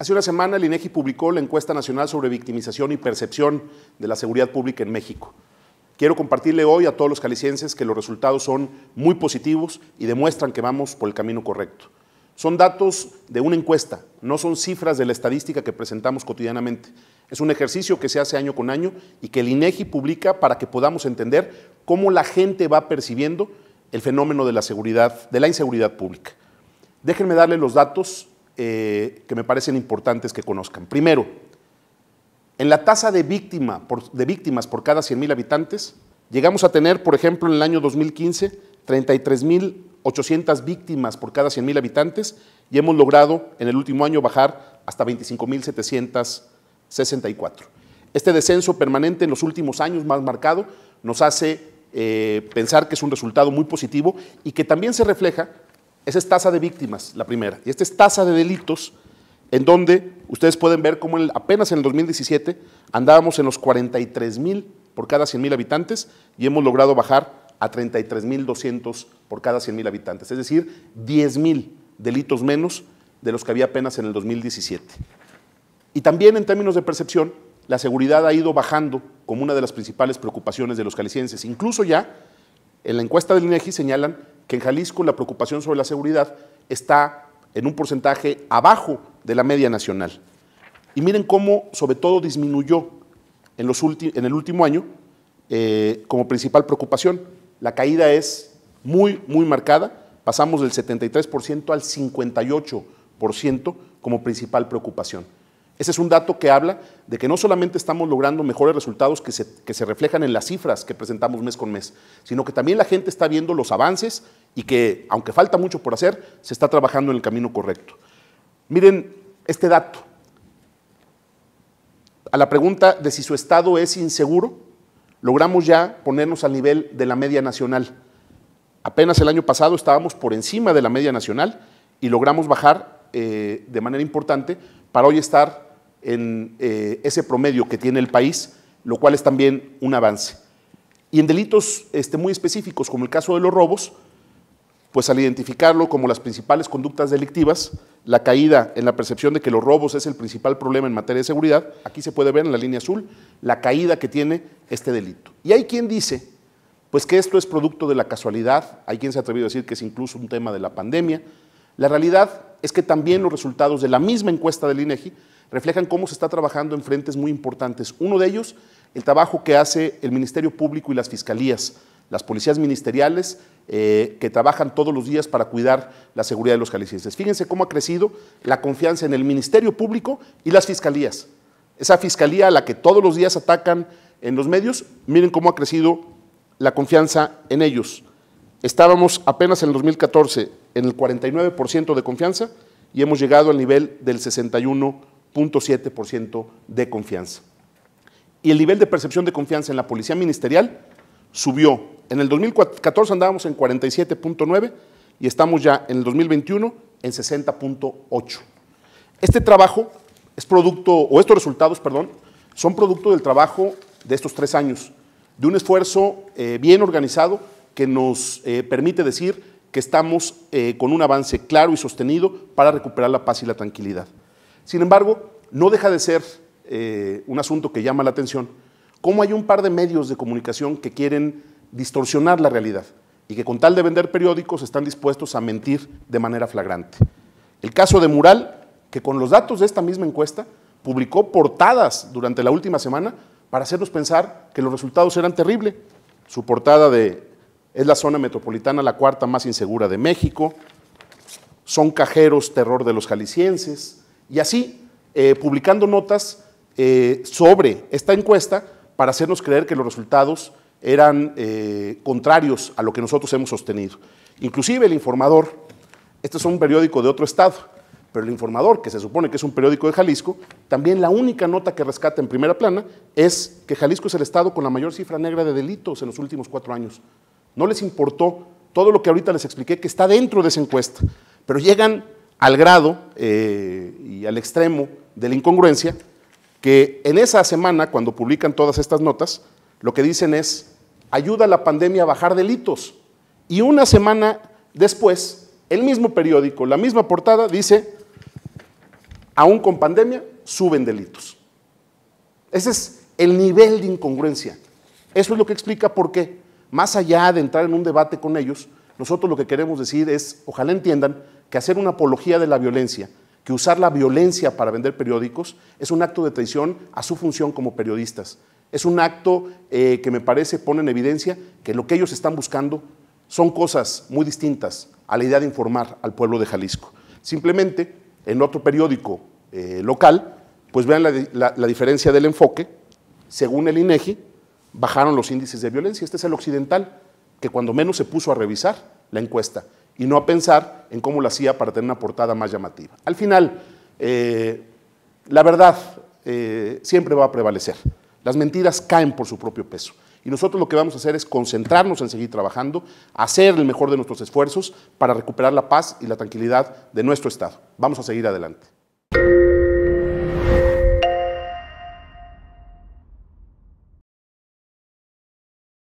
Hace una semana el INEGI publicó la encuesta nacional sobre victimización y percepción de la seguridad pública en México. Quiero compartirle hoy a todos los calicienses que los resultados son muy positivos y demuestran que vamos por el camino correcto. Son datos de una encuesta, no son cifras de la estadística que presentamos cotidianamente. Es un ejercicio que se hace año con año y que el INEGI publica para que podamos entender cómo la gente va percibiendo el fenómeno de la seguridad, de la inseguridad pública. Déjenme darle los datos eh, que me parecen importantes que conozcan. Primero, en la tasa de, víctima de víctimas por cada 100.000 habitantes, llegamos a tener, por ejemplo, en el año 2015, 33.800 víctimas por cada 100.000 habitantes y hemos logrado en el último año bajar hasta 25.764. Este descenso permanente en los últimos años más marcado nos hace eh, pensar que es un resultado muy positivo y que también se refleja esa es tasa de víctimas, la primera. Y esta es tasa de delitos, en donde ustedes pueden ver cómo apenas en el 2017 andábamos en los 43 mil por cada 100 mil habitantes y hemos logrado bajar a 33 mil 200 por cada 100 mil habitantes. Es decir, 10.000 mil delitos menos de los que había apenas en el 2017. Y también en términos de percepción, la seguridad ha ido bajando como una de las principales preocupaciones de los calicienses. Incluso ya en la encuesta del INEGI señalan que en Jalisco la preocupación sobre la seguridad está en un porcentaje abajo de la media nacional. Y miren cómo, sobre todo, disminuyó en, en el último año eh, como principal preocupación. La caída es muy, muy marcada. Pasamos del 73% al 58% como principal preocupación. Ese es un dato que habla de que no solamente estamos logrando mejores resultados que que se reflejan en las cifras que presentamos mes con mes, sino que también la gente está viendo los avances y que, aunque falta mucho por hacer, se está trabajando en el camino correcto. Miren este dato. A la pregunta de si su estado es inseguro, logramos ya ponernos al nivel de la media nacional. Apenas el año pasado estábamos por encima de la media nacional y logramos bajar eh, de manera importante para hoy estar en eh, ese promedio que tiene el país, lo cual es también un avance. Y en delitos este, muy específicos, como el caso de los robos, pues al identificarlo como las principales conductas delictivas, la caída en la percepción de que los robos es el principal problema en materia de seguridad, aquí se puede ver en la línea azul la caída que tiene este delito. Y hay quien dice, pues que esto es producto de la casualidad, hay quien se ha atrevido a decir que es incluso un tema de la pandemia. La realidad es que también los resultados de la misma encuesta del INEGI e reflejan cómo se está trabajando en frentes muy importantes. Uno de ellos, el trabajo que hace el Ministerio Público y las fiscalías las policías ministeriales eh, que trabajan todos los días para cuidar la seguridad de los jaliscienses. Fíjense cómo ha crecido la confianza en el Ministerio Público y las fiscalías. Esa fiscalía a la que todos los días atacan en los medios, miren cómo ha crecido la confianza en ellos. Estábamos apenas en el 2014 en el 49% de confianza y hemos llegado al nivel del 61.7% de confianza. Y el nivel de percepción de confianza en la policía ministerial subió en el 2014 andábamos en 47.9 y estamos ya en el 2021 en 60.8. Este trabajo es producto, o estos resultados, perdón, son producto del trabajo de estos tres años, de un esfuerzo eh, bien organizado que nos eh, permite decir que estamos eh, con un avance claro y sostenido para recuperar la paz y la tranquilidad. Sin embargo, no deja de ser un asunto que llama la atención, cómo hay un par de medios de comunicación que quieren distorsionar la realidad y que con tal de vender periódicos están dispuestos a mentir de manera flagrante. El caso de Mural, que con los datos de esta misma encuesta publicó portadas durante la última semana para hacernos pensar que los resultados eran terribles. Su portada de es la zona metropolitana la cuarta más insegura de México, son cajeros terror de los jaliscienses, y así eh, publicando notas eh, sobre esta encuesta para hacernos creer que los resultados eran eh, contrarios a lo que nosotros hemos sostenido. Inclusive el informador, este es un periódico de otro estado, pero el informador, que se supone que es un periódico de Jalisco, también la única nota que rescata en primera plana es que Jalisco es el estado con la mayor cifra negra de delitos en los últimos cuatro años. No les importó todo lo que ahorita les expliqué que está dentro de esa encuesta, pero llegan al grado eh, y al extremo de la incongruencia que en esa semana, cuando publican todas estas notas, lo que dicen es ayuda a la pandemia a bajar delitos. Y una semana después, el mismo periódico, la misma portada, dice, aún con pandemia, suben delitos. Ese es el nivel de incongruencia. Eso es lo que explica por qué, más allá de entrar en un debate con ellos, nosotros lo que queremos decir es, ojalá entiendan, que hacer una apología de la violencia, que usar la violencia para vender periódicos, es un acto de traición a su función como periodistas. Es un acto eh, que me parece pone en evidencia que lo que ellos están buscando son cosas muy distintas a la idea de informar al pueblo de Jalisco. Simplemente, en otro periódico eh, local, pues vean la, diferencia del enfoque. Según el INEGI, bajaron los índices de violencia. Este es el occidental, que cuando menos se puso a revisar la encuesta y no a pensar en cómo lo hacía para tener una portada más llamativa. Al final, eh, la verdad siempre va a prevalecer. Las mentiras caen por su propio peso. Y nosotros lo que vamos a hacer es concentrarnos en seguir trabajando, hacer el mejor de nuestros esfuerzos para recuperar la paz y la tranquilidad de nuestro Estado. Vamos a seguir adelante.